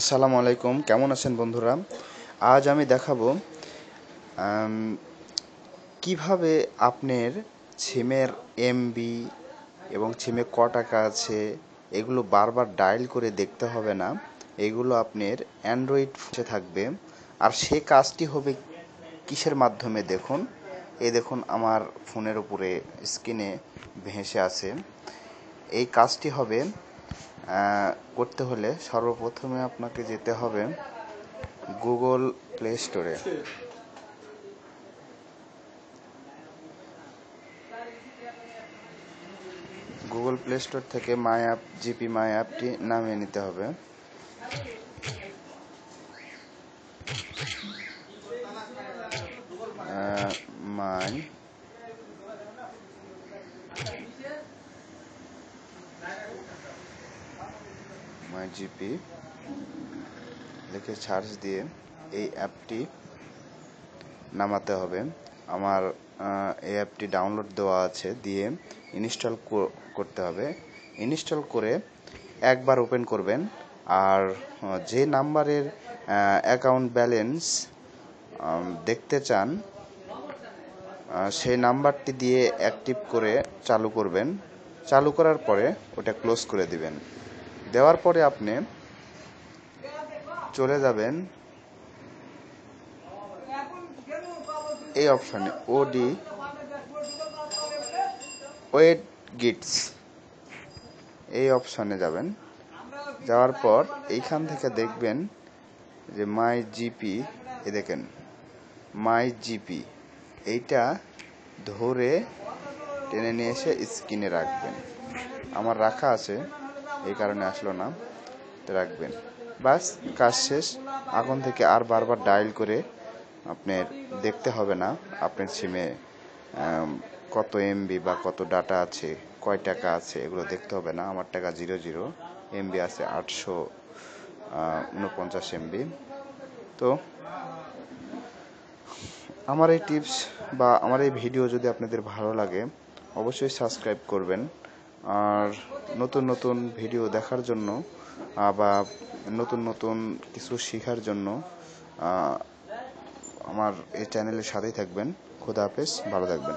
আসসালামু আলাইকুম কেমন আছেন বন্ধুরা আজ আমি দেখাবো কিভাবে আপনার ছিমের এমবি এবং ছিমে ক টাকা আছে এগুলো বারবার ডায়াল করে দেখতে হবে না এগুলো আপনার অ্যান্ড্রয়েড ফোনে থাকবে আর সে কাজটি হবে কিসের মাধ্যমে দেখুন এই দেখুন আমার ফোনের উপরে স্ক্রিনে ভেসে আছে এই কাজটি হবে করতে হলে সর্বপ্রথমে আপনাকে যেতে হবে গুগল প্লে স্টোরে গুগল প্লে স্টোর থেকে মাই অ্যাপ জিপি মাই অ্যাপটি নামিয়ে নিতে হবে মাই জিপি লিখে সার্চ দিয়ে এই অ্যাপটি নামাতে হবে আমার এই অ্যাপটি ডাউনলোড দেওয়া আছে দিয়ে ইনস্টল করতে হবে ইনস্টল করে একবার ওপেন করবেন আর যে নাম্বারের অ্যাকাউন্ট ব্যালেন্স দেখতে চান সেই নাম্বারটি দিয়ে অ্যাক্টিভ করে চালু করবেন চালু করার পরে ওটা ক্লোজ করে দিবেন দেওয়ার পরে আপনি চলে যাবেন এই অপশানে ওডি ওয়েট গিটস এই অপশানে যাবেন যাওয়ার পর এইখান থেকে দেখবেন যে মাই জিপি এ দেখেন মাই জিপি এইটা ধরে টেনে নিয়ে এসে স্ক্রিনে রাখবেন আমার রাখা আছে এই কারণে আসলো না রাখবেন বাস কাজ শেষ আগুন থেকে আর বারবার ডায়াল করে আপনার দেখতে হবে না আপনার সিমে কত এমবি বা কত ডাটা আছে কয় টাকা আছে এগুলো দেখতে হবে না আমার টাকা জিরো জিরো এমবি আছে আটশো উনপঞ্চাশ এমবি তো আমার এই টিপস বা আমার এই ভিডিও যদি আপনাদের ভালো লাগে অবশ্যই সাবস্ক্রাইব করবেন আর নতুন নতুন ভিডিও দেখার জন্য বা নতুন নতুন কিছু শেখার জন্য আমার এই চ্যানেলের সাথেই থাকবেন খোদা হাফেজ ভালো থাকবেন